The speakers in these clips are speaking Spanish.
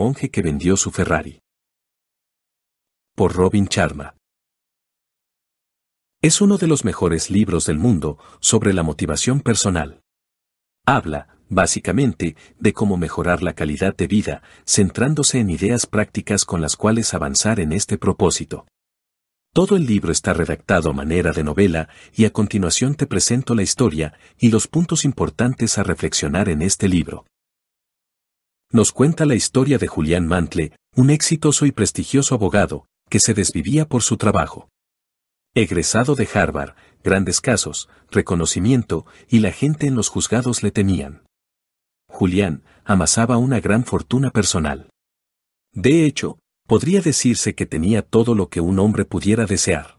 monje que vendió su Ferrari. Por Robin Charma. Es uno de los mejores libros del mundo sobre la motivación personal. Habla, básicamente, de cómo mejorar la calidad de vida, centrándose en ideas prácticas con las cuales avanzar en este propósito. Todo el libro está redactado a manera de novela y a continuación te presento la historia y los puntos importantes a reflexionar en este libro nos cuenta la historia de Julián Mantle, un exitoso y prestigioso abogado, que se desvivía por su trabajo. Egresado de Harvard, grandes casos, reconocimiento, y la gente en los juzgados le temían. Julián amasaba una gran fortuna personal. De hecho, podría decirse que tenía todo lo que un hombre pudiera desear.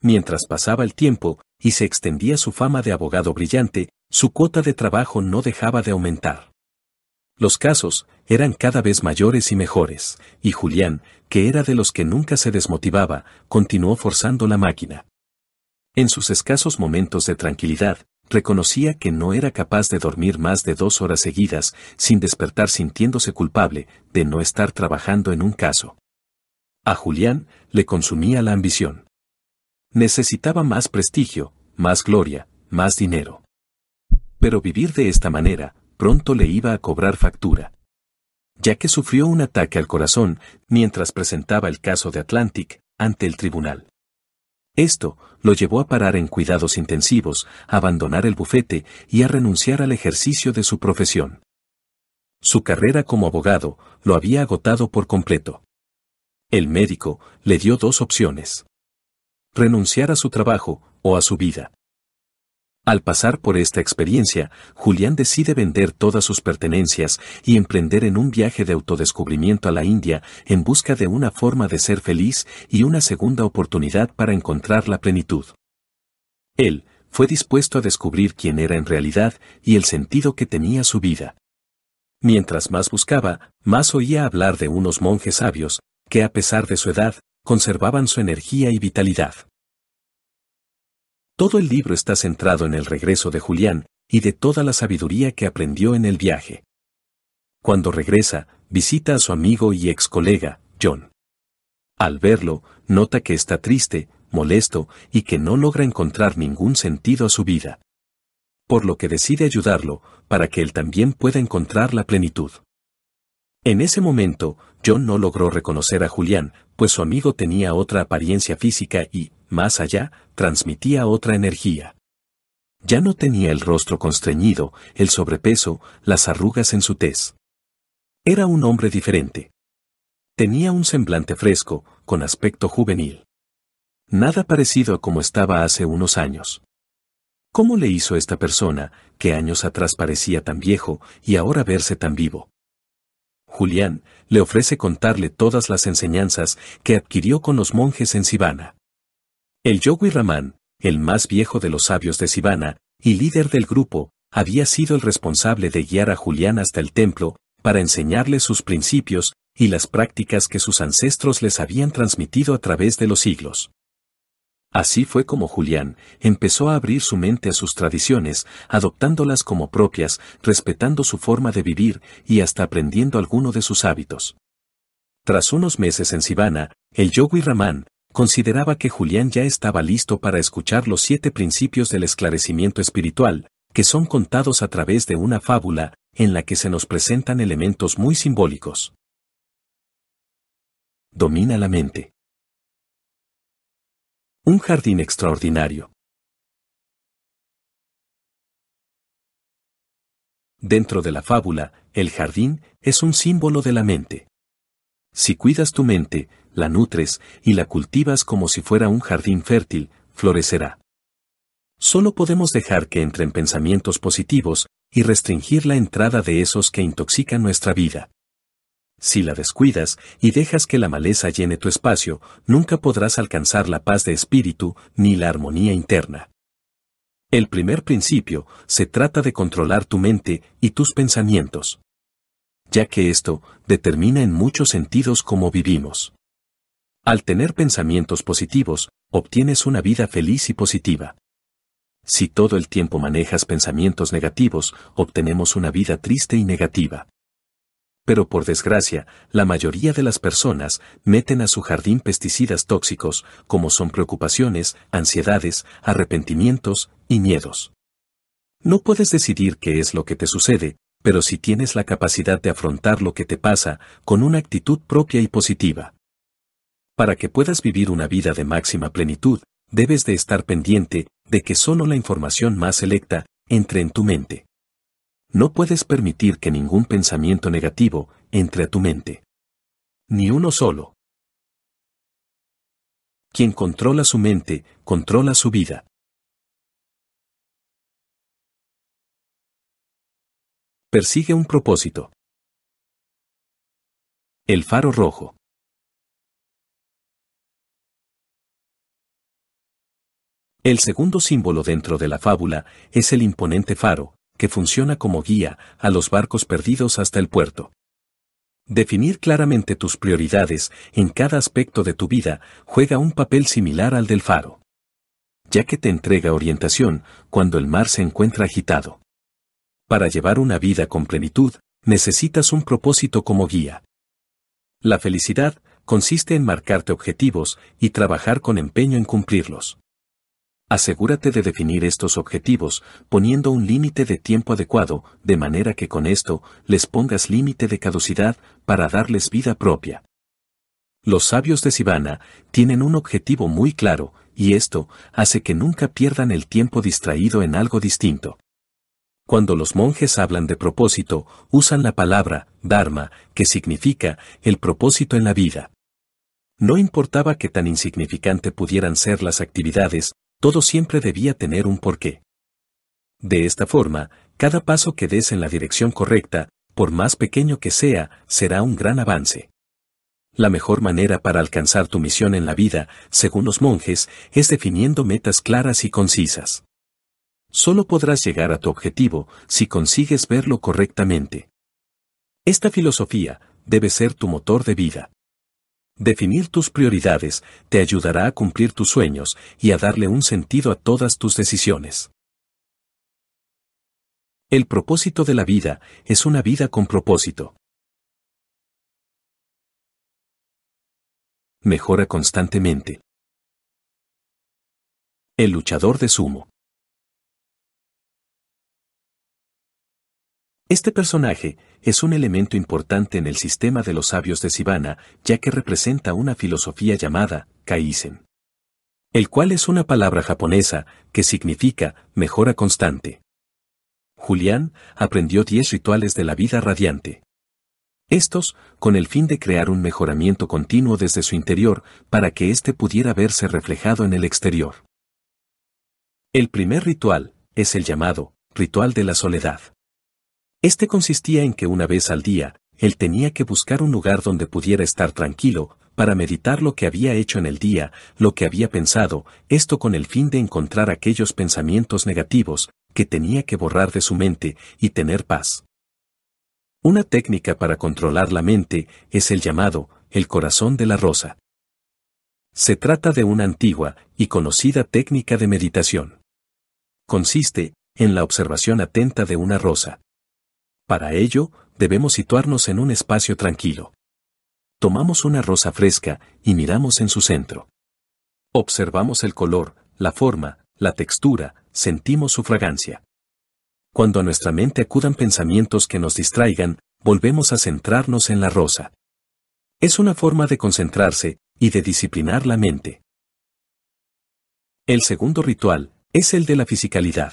Mientras pasaba el tiempo y se extendía su fama de abogado brillante, su cuota de trabajo no dejaba de aumentar. Los casos eran cada vez mayores y mejores, y Julián, que era de los que nunca se desmotivaba, continuó forzando la máquina. En sus escasos momentos de tranquilidad, reconocía que no era capaz de dormir más de dos horas seguidas sin despertar sintiéndose culpable de no estar trabajando en un caso. A Julián le consumía la ambición. Necesitaba más prestigio, más gloria, más dinero. Pero vivir de esta manera, pronto le iba a cobrar factura. Ya que sufrió un ataque al corazón mientras presentaba el caso de Atlantic ante el tribunal. Esto lo llevó a parar en cuidados intensivos, a abandonar el bufete y a renunciar al ejercicio de su profesión. Su carrera como abogado lo había agotado por completo. El médico le dio dos opciones. Renunciar a su trabajo o a su vida. Al pasar por esta experiencia, Julián decide vender todas sus pertenencias y emprender en un viaje de autodescubrimiento a la India en busca de una forma de ser feliz y una segunda oportunidad para encontrar la plenitud. Él fue dispuesto a descubrir quién era en realidad y el sentido que tenía su vida. Mientras más buscaba, más oía hablar de unos monjes sabios, que a pesar de su edad, conservaban su energía y vitalidad. Todo el libro está centrado en el regreso de Julián y de toda la sabiduría que aprendió en el viaje. Cuando regresa, visita a su amigo y ex colega, John. Al verlo, nota que está triste, molesto y que no logra encontrar ningún sentido a su vida. Por lo que decide ayudarlo, para que él también pueda encontrar la plenitud. En ese momento, John no logró reconocer a Julián, pues su amigo tenía otra apariencia física y, más allá, transmitía otra energía. Ya no tenía el rostro constreñido, el sobrepeso, las arrugas en su tez. Era un hombre diferente. Tenía un semblante fresco, con aspecto juvenil. Nada parecido a como estaba hace unos años. ¿Cómo le hizo esta persona, que años atrás parecía tan viejo y ahora verse tan vivo? Julián le ofrece contarle todas las enseñanzas que adquirió con los monjes en Sivana. El Yogui Ramán, el más viejo de los sabios de Sivana, y líder del grupo, había sido el responsable de guiar a Julián hasta el templo, para enseñarle sus principios y las prácticas que sus ancestros les habían transmitido a través de los siglos. Así fue como Julián empezó a abrir su mente a sus tradiciones, adoptándolas como propias, respetando su forma de vivir y hasta aprendiendo alguno de sus hábitos. Tras unos meses en Sivana, el Yogui Ramán consideraba que Julián ya estaba listo para escuchar los siete principios del esclarecimiento espiritual, que son contados a través de una fábula, en la que se nos presentan elementos muy simbólicos. Domina la mente. Un jardín extraordinario. Dentro de la fábula, el jardín es un símbolo de la mente. Si cuidas tu mente, la nutres y la cultivas como si fuera un jardín fértil, florecerá. Solo podemos dejar que entren pensamientos positivos y restringir la entrada de esos que intoxican nuestra vida. Si la descuidas y dejas que la maleza llene tu espacio, nunca podrás alcanzar la paz de espíritu ni la armonía interna. El primer principio se trata de controlar tu mente y tus pensamientos ya que esto determina en muchos sentidos cómo vivimos. Al tener pensamientos positivos, obtienes una vida feliz y positiva. Si todo el tiempo manejas pensamientos negativos, obtenemos una vida triste y negativa. Pero por desgracia, la mayoría de las personas meten a su jardín pesticidas tóxicos, como son preocupaciones, ansiedades, arrepentimientos y miedos. No puedes decidir qué es lo que te sucede, pero si tienes la capacidad de afrontar lo que te pasa con una actitud propia y positiva. Para que puedas vivir una vida de máxima plenitud, debes de estar pendiente de que solo la información más selecta entre en tu mente. No puedes permitir que ningún pensamiento negativo entre a tu mente. Ni uno solo. Quien controla su mente, controla su vida. Persigue un propósito. El faro rojo. El segundo símbolo dentro de la fábula es el imponente faro, que funciona como guía a los barcos perdidos hasta el puerto. Definir claramente tus prioridades en cada aspecto de tu vida juega un papel similar al del faro, ya que te entrega orientación cuando el mar se encuentra agitado. Para llevar una vida con plenitud, necesitas un propósito como guía. La felicidad consiste en marcarte objetivos y trabajar con empeño en cumplirlos. Asegúrate de definir estos objetivos poniendo un límite de tiempo adecuado, de manera que con esto les pongas límite de caducidad para darles vida propia. Los sabios de Sivana tienen un objetivo muy claro, y esto hace que nunca pierdan el tiempo distraído en algo distinto. Cuando los monjes hablan de propósito, usan la palabra Dharma, que significa el propósito en la vida. No importaba que tan insignificante pudieran ser las actividades, todo siempre debía tener un porqué. De esta forma, cada paso que des en la dirección correcta, por más pequeño que sea, será un gran avance. La mejor manera para alcanzar tu misión en la vida, según los monjes, es definiendo metas claras y concisas. Solo podrás llegar a tu objetivo si consigues verlo correctamente. Esta filosofía debe ser tu motor de vida. Definir tus prioridades te ayudará a cumplir tus sueños y a darle un sentido a todas tus decisiones. El propósito de la vida es una vida con propósito. Mejora constantemente. El luchador de sumo. Este personaje es un elemento importante en el sistema de los sabios de Sibana, ya que representa una filosofía llamada Kaizen, el cual es una palabra japonesa que significa mejora constante. Julián aprendió 10 rituales de la vida radiante. Estos, con el fin de crear un mejoramiento continuo desde su interior para que éste pudiera verse reflejado en el exterior. El primer ritual es el llamado ritual de la soledad. Este consistía en que una vez al día, él tenía que buscar un lugar donde pudiera estar tranquilo, para meditar lo que había hecho en el día, lo que había pensado, esto con el fin de encontrar aquellos pensamientos negativos, que tenía que borrar de su mente, y tener paz. Una técnica para controlar la mente es el llamado, el corazón de la rosa. Se trata de una antigua y conocida técnica de meditación. Consiste en la observación atenta de una rosa, para ello, debemos situarnos en un espacio tranquilo. Tomamos una rosa fresca y miramos en su centro. Observamos el color, la forma, la textura, sentimos su fragancia. Cuando a nuestra mente acudan pensamientos que nos distraigan, volvemos a centrarnos en la rosa. Es una forma de concentrarse y de disciplinar la mente. El segundo ritual es el de la fisicalidad.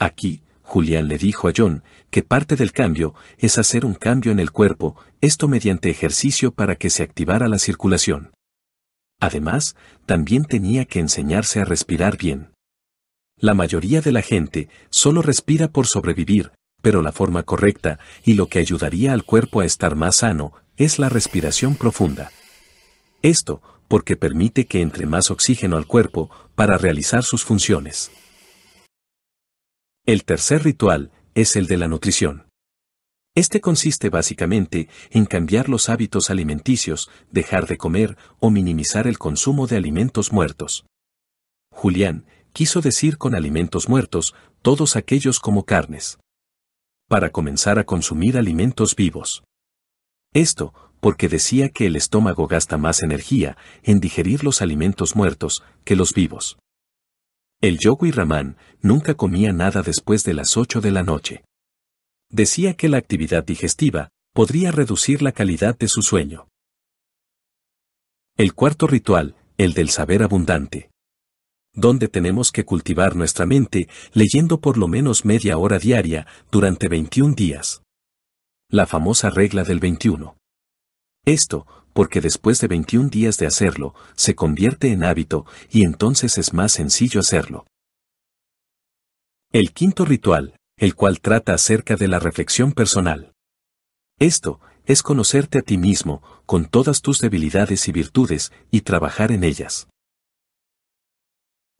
Aquí, Julián le dijo a John que parte del cambio es hacer un cambio en el cuerpo, esto mediante ejercicio para que se activara la circulación. Además, también tenía que enseñarse a respirar bien. La mayoría de la gente solo respira por sobrevivir, pero la forma correcta y lo que ayudaría al cuerpo a estar más sano es la respiración profunda. Esto porque permite que entre más oxígeno al cuerpo para realizar sus funciones. El tercer ritual es el de la nutrición. Este consiste básicamente en cambiar los hábitos alimenticios, dejar de comer o minimizar el consumo de alimentos muertos. Julián quiso decir con alimentos muertos todos aquellos como carnes. Para comenzar a consumir alimentos vivos. Esto porque decía que el estómago gasta más energía en digerir los alimentos muertos que los vivos. El Yogui Ramán nunca comía nada después de las 8 de la noche. Decía que la actividad digestiva podría reducir la calidad de su sueño. El cuarto ritual, el del saber abundante. Donde tenemos que cultivar nuestra mente leyendo por lo menos media hora diaria durante 21 días. La famosa regla del 21. Esto porque después de 21 días de hacerlo, se convierte en hábito y entonces es más sencillo hacerlo. El quinto ritual, el cual trata acerca de la reflexión personal. Esto es conocerte a ti mismo, con todas tus debilidades y virtudes, y trabajar en ellas.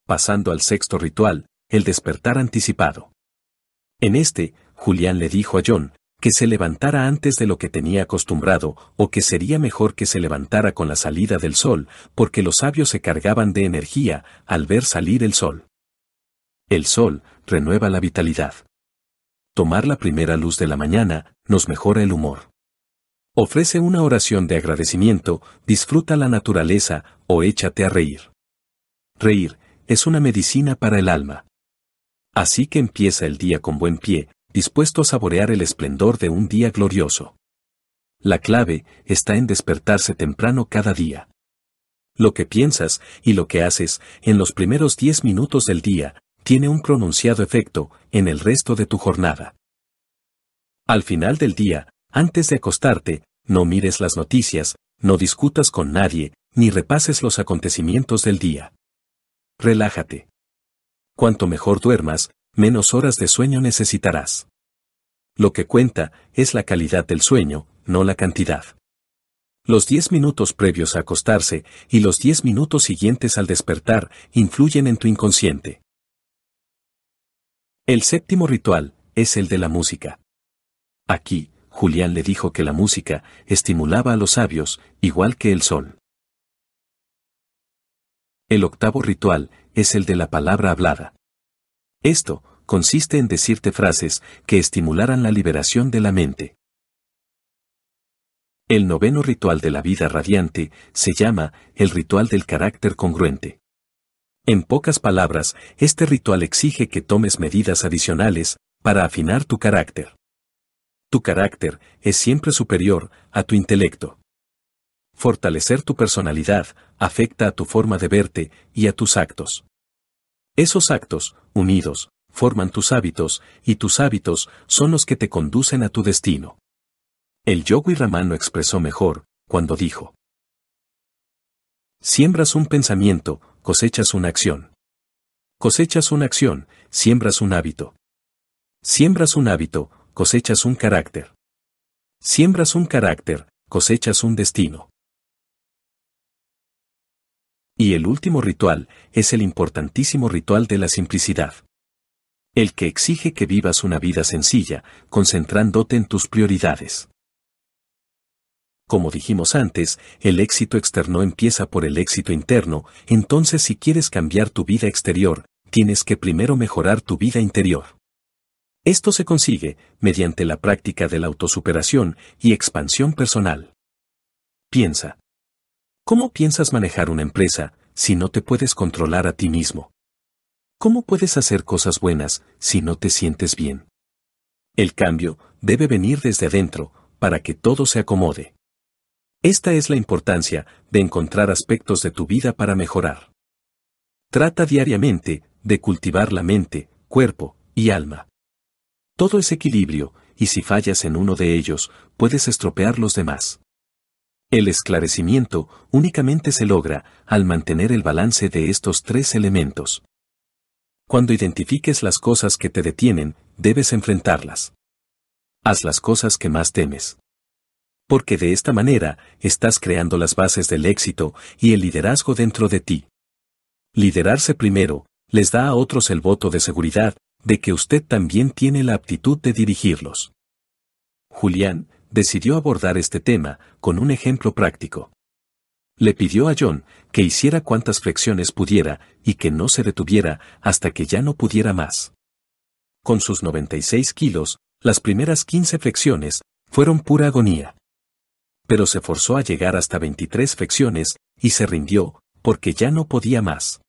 Pasando al sexto ritual, el despertar anticipado. En este, Julián le dijo a John, que se levantara antes de lo que tenía acostumbrado, o que sería mejor que se levantara con la salida del sol, porque los sabios se cargaban de energía al ver salir el sol. El sol renueva la vitalidad. Tomar la primera luz de la mañana nos mejora el humor. Ofrece una oración de agradecimiento, disfruta la naturaleza o échate a reír. Reír es una medicina para el alma. Así que empieza el día con buen pie, dispuesto a saborear el esplendor de un día glorioso. La clave está en despertarse temprano cada día. Lo que piensas y lo que haces en los primeros 10 minutos del día tiene un pronunciado efecto en el resto de tu jornada. Al final del día, antes de acostarte, no mires las noticias, no discutas con nadie, ni repases los acontecimientos del día. Relájate. Cuanto mejor duermas, menos horas de sueño necesitarás. Lo que cuenta es la calidad del sueño, no la cantidad. Los diez minutos previos a acostarse y los 10 minutos siguientes al despertar influyen en tu inconsciente. El séptimo ritual es el de la música. Aquí, Julián le dijo que la música estimulaba a los sabios, igual que el sol. El octavo ritual es el de la palabra hablada. Esto consiste en decirte frases que estimularan la liberación de la mente. El noveno ritual de la vida radiante se llama el ritual del carácter congruente. En pocas palabras, este ritual exige que tomes medidas adicionales para afinar tu carácter. Tu carácter es siempre superior a tu intelecto. Fortalecer tu personalidad afecta a tu forma de verte y a tus actos. Esos actos, unidos, forman tus hábitos, y tus hábitos son los que te conducen a tu destino. El Yogui ramano expresó mejor, cuando dijo, Siembras un pensamiento, cosechas una acción. Cosechas una acción, siembras un hábito. Siembras un hábito, cosechas un carácter. Siembras un carácter, cosechas un destino. Y el último ritual es el importantísimo ritual de la simplicidad el que exige que vivas una vida sencilla, concentrándote en tus prioridades. Como dijimos antes, el éxito externo empieza por el éxito interno, entonces si quieres cambiar tu vida exterior, tienes que primero mejorar tu vida interior. Esto se consigue mediante la práctica de la autosuperación y expansión personal. Piensa. ¿Cómo piensas manejar una empresa si no te puedes controlar a ti mismo? ¿Cómo puedes hacer cosas buenas si no te sientes bien? El cambio debe venir desde adentro para que todo se acomode. Esta es la importancia de encontrar aspectos de tu vida para mejorar. Trata diariamente de cultivar la mente, cuerpo y alma. Todo es equilibrio, y si fallas en uno de ellos, puedes estropear los demás. El esclarecimiento únicamente se logra al mantener el balance de estos tres elementos. Cuando identifiques las cosas que te detienen, debes enfrentarlas. Haz las cosas que más temes. Porque de esta manera, estás creando las bases del éxito y el liderazgo dentro de ti. Liderarse primero, les da a otros el voto de seguridad, de que usted también tiene la aptitud de dirigirlos. Julián decidió abordar este tema con un ejemplo práctico le pidió a John que hiciera cuantas flexiones pudiera y que no se detuviera hasta que ya no pudiera más. Con sus 96 kilos, las primeras 15 flexiones fueron pura agonía. Pero se forzó a llegar hasta 23 flexiones y se rindió, porque ya no podía más.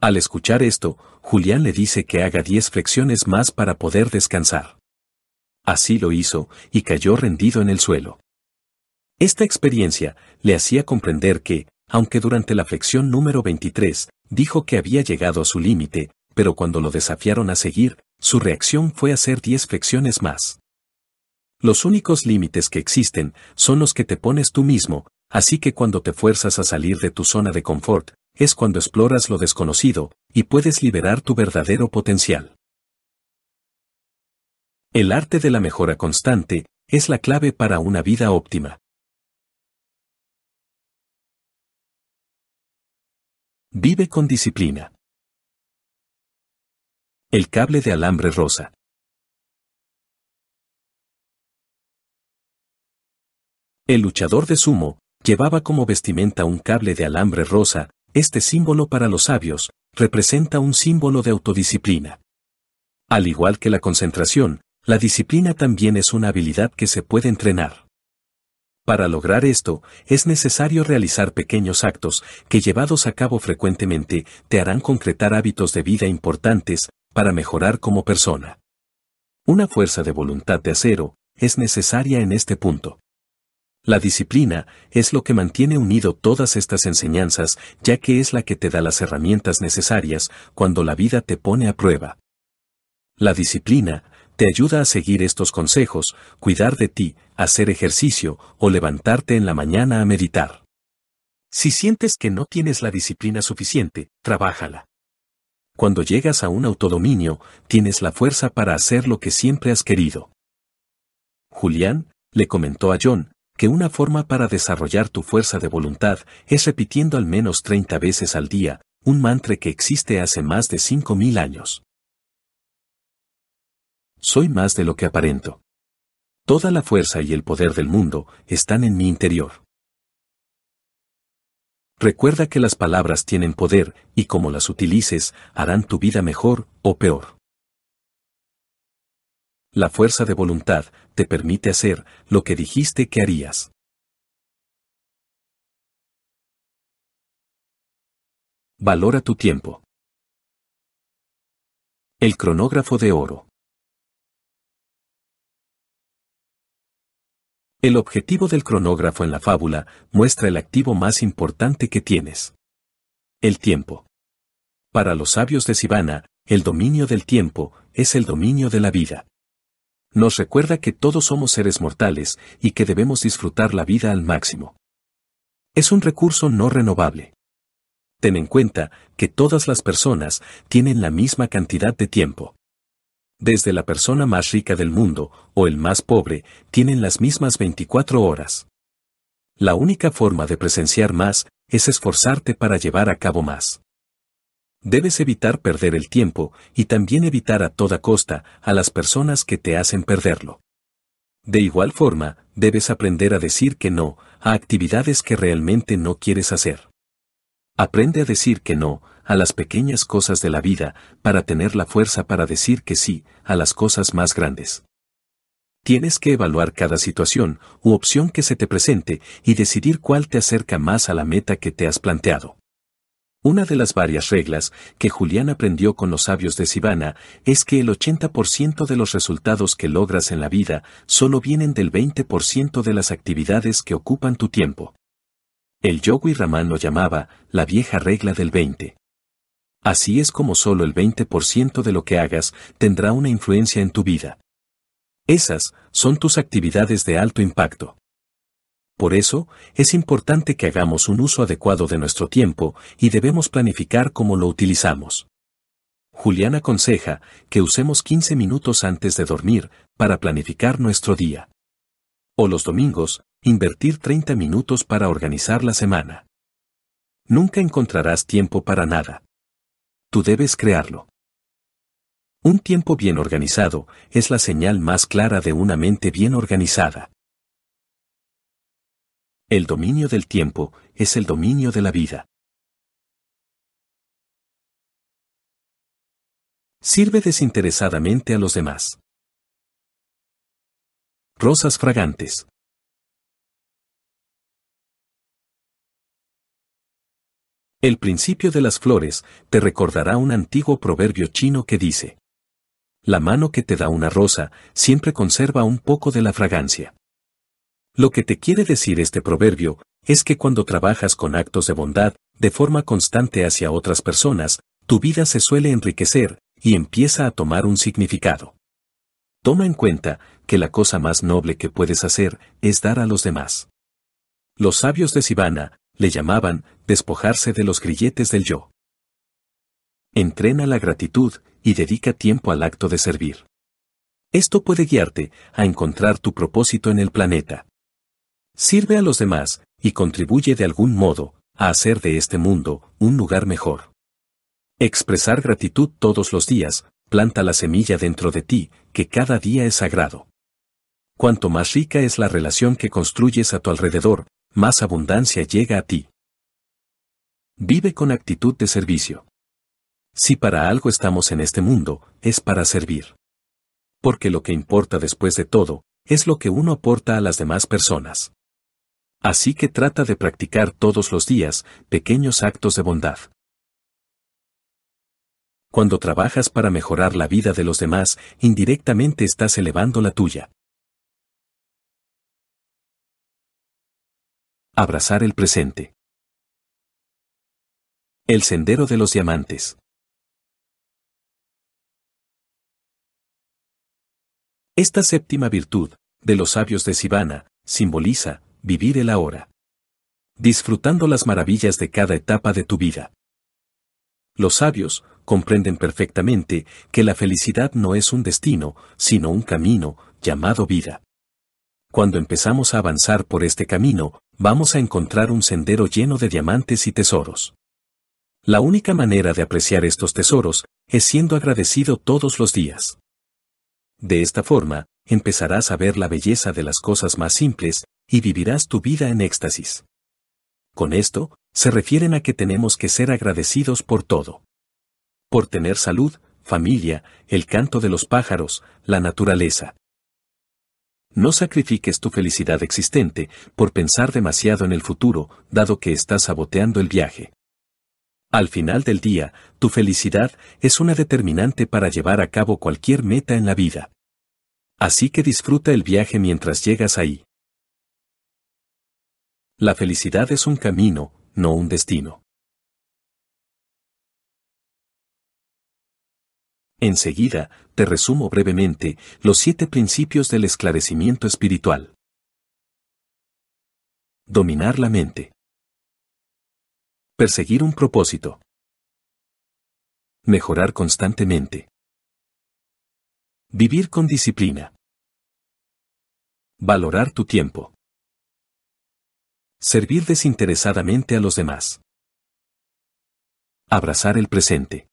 Al escuchar esto, Julián le dice que haga 10 flexiones más para poder descansar. Así lo hizo, y cayó rendido en el suelo. Esta experiencia le hacía comprender que, aunque durante la flexión número 23 dijo que había llegado a su límite, pero cuando lo desafiaron a seguir, su reacción fue hacer 10 flexiones más. Los únicos límites que existen son los que te pones tú mismo, así que cuando te fuerzas a salir de tu zona de confort, es cuando exploras lo desconocido y puedes liberar tu verdadero potencial. El arte de la mejora constante es la clave para una vida óptima. Vive con disciplina. El cable de alambre rosa. El luchador de sumo llevaba como vestimenta un cable de alambre rosa, este símbolo para los sabios, representa un símbolo de autodisciplina. Al igual que la concentración, la disciplina también es una habilidad que se puede entrenar. Para lograr esto, es necesario realizar pequeños actos que llevados a cabo frecuentemente te harán concretar hábitos de vida importantes para mejorar como persona. Una fuerza de voluntad de acero es necesaria en este punto. La disciplina es lo que mantiene unido todas estas enseñanzas ya que es la que te da las herramientas necesarias cuando la vida te pone a prueba. La disciplina te ayuda a seguir estos consejos, cuidar de ti, hacer ejercicio o levantarte en la mañana a meditar. Si sientes que no tienes la disciplina suficiente, trabájala. Cuando llegas a un autodominio, tienes la fuerza para hacer lo que siempre has querido. Julián le comentó a John que una forma para desarrollar tu fuerza de voluntad es repitiendo al menos 30 veces al día, un mantra que existe hace más de 5.000 años. Soy más de lo que aparento. Toda la fuerza y el poder del mundo están en mi interior. Recuerda que las palabras tienen poder y como las utilices harán tu vida mejor o peor. La fuerza de voluntad te permite hacer lo que dijiste que harías. Valora tu tiempo. El cronógrafo de oro. El objetivo del cronógrafo en la fábula muestra el activo más importante que tienes. El tiempo. Para los sabios de Sivana, el dominio del tiempo es el dominio de la vida. Nos recuerda que todos somos seres mortales y que debemos disfrutar la vida al máximo. Es un recurso no renovable. Ten en cuenta que todas las personas tienen la misma cantidad de tiempo. Desde la persona más rica del mundo o el más pobre, tienen las mismas 24 horas. La única forma de presenciar más es esforzarte para llevar a cabo más. Debes evitar perder el tiempo y también evitar a toda costa a las personas que te hacen perderlo. De igual forma, debes aprender a decir que no a actividades que realmente no quieres hacer. Aprende a decir que no a las pequeñas cosas de la vida para tener la fuerza para decir que sí a las cosas más grandes. Tienes que evaluar cada situación u opción que se te presente y decidir cuál te acerca más a la meta que te has planteado. Una de las varias reglas que Julián aprendió con los sabios de Sivana es que el 80% de los resultados que logras en la vida solo vienen del 20% de las actividades que ocupan tu tiempo. El Yogui Raman lo llamaba la vieja regla del 20. Así es como solo el 20% de lo que hagas tendrá una influencia en tu vida. Esas son tus actividades de alto impacto. Por eso, es importante que hagamos un uso adecuado de nuestro tiempo y debemos planificar cómo lo utilizamos. Julián aconseja que usemos 15 minutos antes de dormir para planificar nuestro día. O los domingos, invertir 30 minutos para organizar la semana. Nunca encontrarás tiempo para nada tú debes crearlo. Un tiempo bien organizado es la señal más clara de una mente bien organizada. El dominio del tiempo es el dominio de la vida. Sirve desinteresadamente a los demás. Rosas fragantes. El principio de las flores te recordará un antiguo proverbio chino que dice, La mano que te da una rosa siempre conserva un poco de la fragancia. Lo que te quiere decir este proverbio es que cuando trabajas con actos de bondad de forma constante hacia otras personas, tu vida se suele enriquecer y empieza a tomar un significado. Toma en cuenta que la cosa más noble que puedes hacer es dar a los demás. Los sabios de Sivana le llamaban, despojarse de los grilletes del yo. Entrena la gratitud y dedica tiempo al acto de servir. Esto puede guiarte a encontrar tu propósito en el planeta. Sirve a los demás y contribuye de algún modo a hacer de este mundo un lugar mejor. Expresar gratitud todos los días planta la semilla dentro de ti, que cada día es sagrado. Cuanto más rica es la relación que construyes a tu alrededor, más abundancia llega a ti. Vive con actitud de servicio. Si para algo estamos en este mundo, es para servir. Porque lo que importa después de todo, es lo que uno aporta a las demás personas. Así que trata de practicar todos los días pequeños actos de bondad. Cuando trabajas para mejorar la vida de los demás, indirectamente estás elevando la tuya. Abrazar el presente. El sendero de los diamantes. Esta séptima virtud, de los sabios de Sivana, simboliza vivir el ahora. Disfrutando las maravillas de cada etapa de tu vida. Los sabios comprenden perfectamente que la felicidad no es un destino, sino un camino, llamado vida. Cuando empezamos a avanzar por este camino, vamos a encontrar un sendero lleno de diamantes y tesoros. La única manera de apreciar estos tesoros es siendo agradecido todos los días. De esta forma, empezarás a ver la belleza de las cosas más simples y vivirás tu vida en éxtasis. Con esto, se refieren a que tenemos que ser agradecidos por todo. Por tener salud, familia, el canto de los pájaros, la naturaleza, no sacrifiques tu felicidad existente por pensar demasiado en el futuro, dado que estás saboteando el viaje. Al final del día, tu felicidad es una determinante para llevar a cabo cualquier meta en la vida. Así que disfruta el viaje mientras llegas ahí. La felicidad es un camino, no un destino. Enseguida, te resumo brevemente los siete principios del esclarecimiento espiritual. Dominar la mente. Perseguir un propósito. Mejorar constantemente. Vivir con disciplina. Valorar tu tiempo. Servir desinteresadamente a los demás. Abrazar el presente.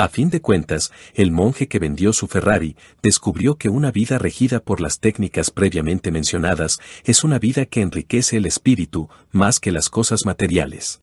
A fin de cuentas, el monje que vendió su Ferrari descubrió que una vida regida por las técnicas previamente mencionadas es una vida que enriquece el espíritu más que las cosas materiales.